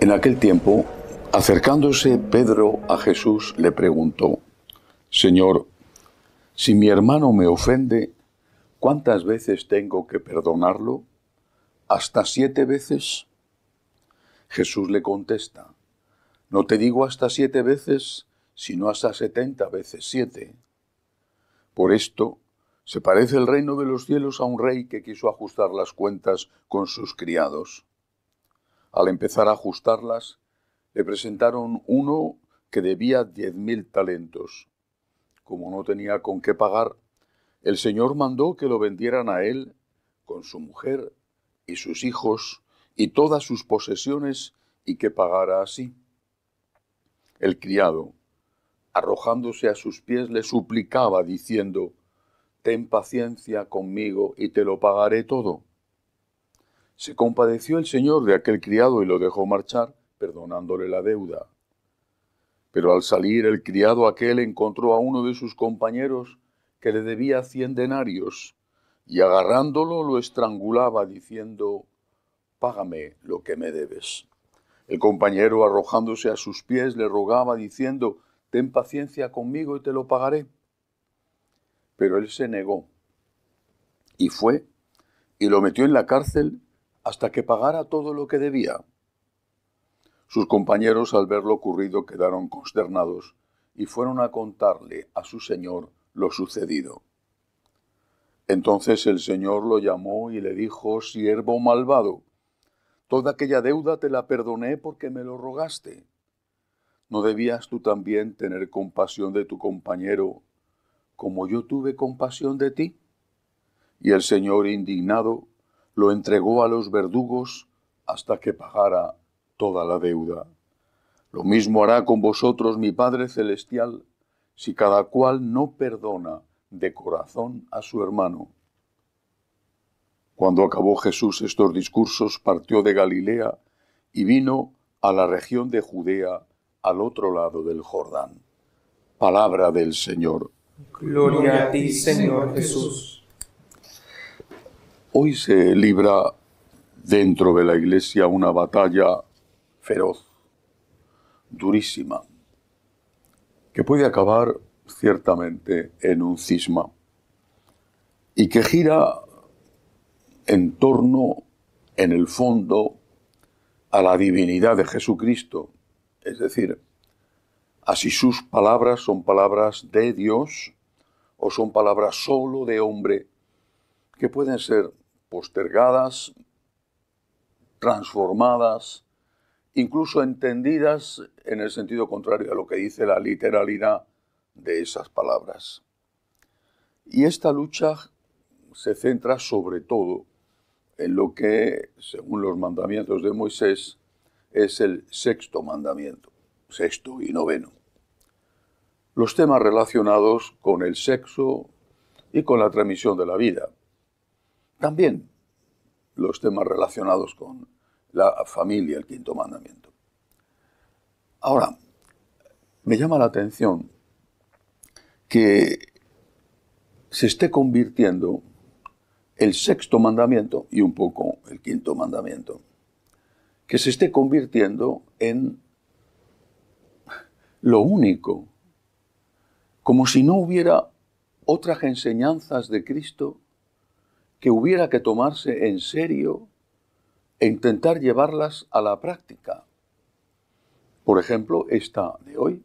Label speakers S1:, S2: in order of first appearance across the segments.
S1: En aquel tiempo, acercándose Pedro a Jesús, le preguntó, Señor, si mi hermano me ofende, ¿cuántas veces tengo que perdonarlo? ¿Hasta siete veces? Jesús le contesta, no te digo hasta siete veces, sino hasta setenta veces siete. Por esto, se parece el reino de los cielos a un rey que quiso ajustar las cuentas con sus criados. Al empezar a ajustarlas, le presentaron uno que debía diez mil talentos. Como no tenía con qué pagar, el Señor mandó que lo vendieran a él, con su mujer y sus hijos, y todas sus posesiones, y que pagara así. El criado, arrojándose a sus pies, le suplicaba, diciendo, Ten paciencia conmigo y te lo pagaré todo. Se compadeció el señor de aquel criado y lo dejó marchar, perdonándole la deuda. Pero al salir el criado aquel encontró a uno de sus compañeros que le debía cien denarios, y agarrándolo lo estrangulaba, diciendo, Págame lo que me debes. El compañero, arrojándose a sus pies, le rogaba diciendo, Ten paciencia conmigo y te lo pagaré. Pero él se negó y fue y lo metió en la cárcel hasta que pagara todo lo que debía. Sus compañeros, al ver lo ocurrido, quedaron consternados y fueron a contarle a su señor lo sucedido. Entonces el señor lo llamó y le dijo, Siervo malvado, Toda aquella deuda te la perdoné porque me lo rogaste. ¿No debías tú también tener compasión de tu compañero como yo tuve compasión de ti? Y el Señor indignado lo entregó a los verdugos hasta que pagara toda la deuda. Lo mismo hará con vosotros mi Padre Celestial si cada cual no perdona de corazón a su hermano. Cuando acabó Jesús estos discursos, partió de Galilea y vino a la región de Judea, al otro lado del Jordán. Palabra del Señor. Gloria a ti, Señor Jesús. Hoy se libra dentro de la iglesia una batalla feroz, durísima, que puede acabar ciertamente en un cisma y que gira en torno, en el fondo, a la divinidad de Jesucristo. Es decir, a si sus palabras son palabras de Dios o son palabras solo de hombre, que pueden ser postergadas, transformadas, incluso entendidas en el sentido contrario a lo que dice la literalidad de esas palabras. Y esta lucha se centra sobre todo en lo que, según los mandamientos de Moisés, es el sexto mandamiento, sexto y noveno. Los temas relacionados con el sexo y con la transmisión de la vida. También los temas relacionados con la familia, el quinto mandamiento. Ahora, me llama la atención que se esté convirtiendo el sexto mandamiento y un poco el quinto mandamiento, que se esté convirtiendo en lo único, como si no hubiera otras enseñanzas de Cristo que hubiera que tomarse en serio e intentar llevarlas a la práctica. Por ejemplo, esta de hoy.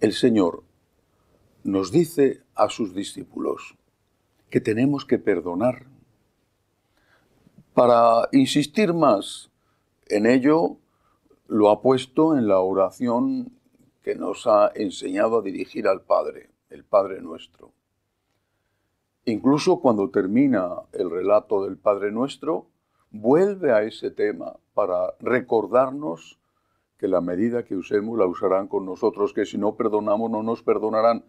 S1: El Señor nos dice a sus discípulos, que tenemos que perdonar. Para insistir más en ello, lo ha puesto en la oración que nos ha enseñado a dirigir al Padre, el Padre nuestro. Incluso cuando termina el relato del Padre nuestro, vuelve a ese tema para recordarnos que la medida que usemos la usarán con nosotros, que si no perdonamos no nos perdonarán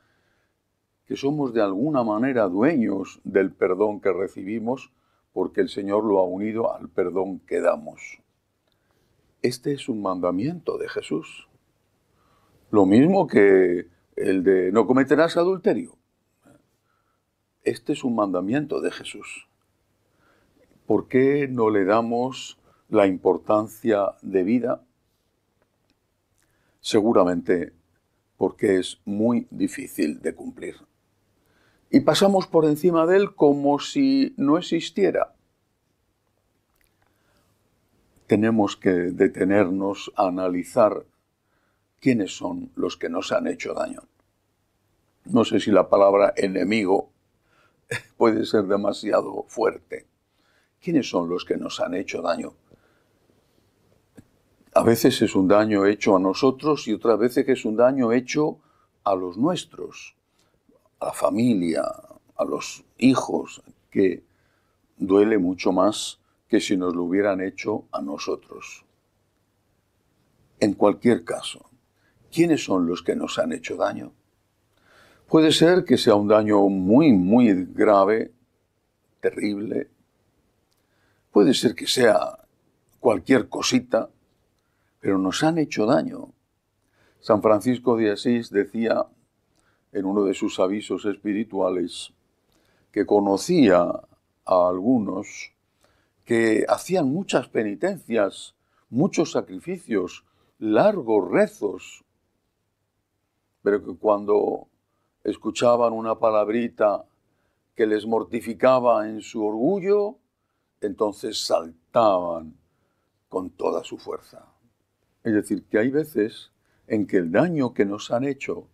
S1: que somos de alguna manera dueños del perdón que recibimos porque el Señor lo ha unido al perdón que damos. Este es un mandamiento de Jesús. Lo mismo que el de no cometerás adulterio. Este es un mandamiento de Jesús. ¿Por qué no le damos la importancia de vida? Seguramente porque es muy difícil de cumplir y pasamos por encima de él como si no existiera. Tenemos que detenernos a analizar quiénes son los que nos han hecho daño. No sé si la palabra enemigo puede ser demasiado fuerte. ¿Quiénes son los que nos han hecho daño? A veces es un daño hecho a nosotros y otras veces es un daño hecho a los nuestros. ...a la familia, a los hijos, que duele mucho más que si nos lo hubieran hecho a nosotros. En cualquier caso, ¿quiénes son los que nos han hecho daño? Puede ser que sea un daño muy, muy grave, terrible. Puede ser que sea cualquier cosita, pero nos han hecho daño. San Francisco de Asís decía, en uno de sus avisos espirituales que conocía a algunos que hacían muchas penitencias, muchos sacrificios, largos rezos, pero que cuando escuchaban una palabrita que les mortificaba en su orgullo, entonces saltaban con toda su fuerza. Es decir, que hay veces en que el daño que nos han hecho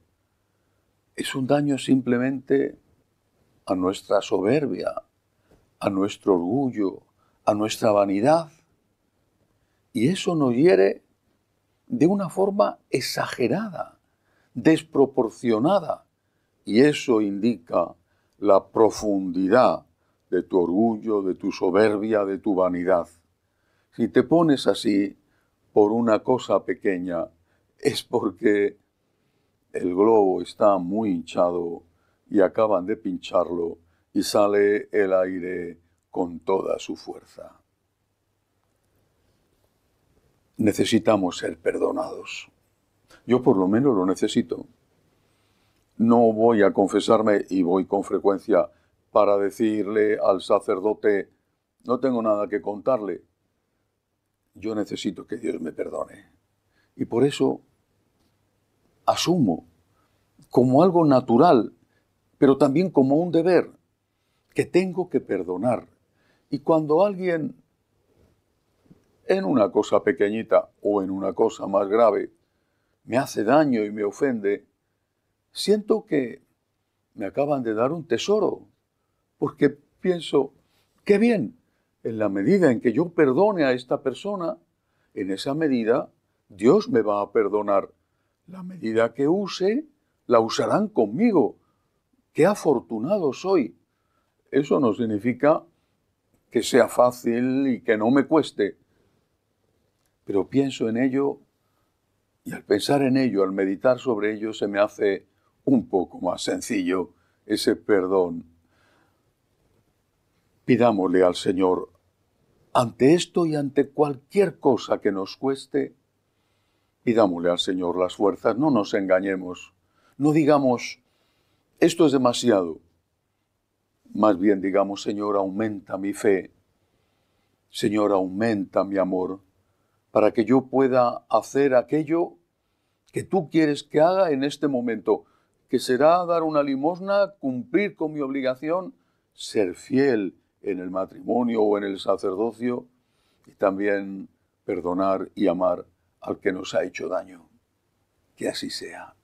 S1: es un daño simplemente a nuestra soberbia, a nuestro orgullo, a nuestra vanidad. Y eso nos hiere de una forma exagerada, desproporcionada. Y eso indica la profundidad de tu orgullo, de tu soberbia, de tu vanidad. Si te pones así por una cosa pequeña, es porque el globo está muy hinchado y acaban de pincharlo y sale el aire con toda su fuerza. Necesitamos ser perdonados. Yo por lo menos lo necesito. No voy a confesarme y voy con frecuencia para decirle al sacerdote, no tengo nada que contarle. Yo necesito que Dios me perdone. Y por eso asumo como algo natural, pero también como un deber, que tengo que perdonar. Y cuando alguien, en una cosa pequeñita o en una cosa más grave, me hace daño y me ofende, siento que me acaban de dar un tesoro, porque pienso, qué bien, en la medida en que yo perdone a esta persona, en esa medida Dios me va a perdonar la medida que use, la usarán conmigo. Qué afortunado soy. Eso no significa que sea fácil y que no me cueste. Pero pienso en ello y al pensar en ello, al meditar sobre ello, se me hace un poco más sencillo ese perdón. Pidámosle al Señor, ante esto y ante cualquier cosa que nos cueste, dámosle al Señor las fuerzas, no nos engañemos, no digamos, esto es demasiado. Más bien digamos, Señor, aumenta mi fe, Señor, aumenta mi amor, para que yo pueda hacer aquello que tú quieres que haga en este momento, que será dar una limosna, cumplir con mi obligación, ser fiel en el matrimonio o en el sacerdocio y también perdonar y amar al que nos ha hecho daño. Que así sea.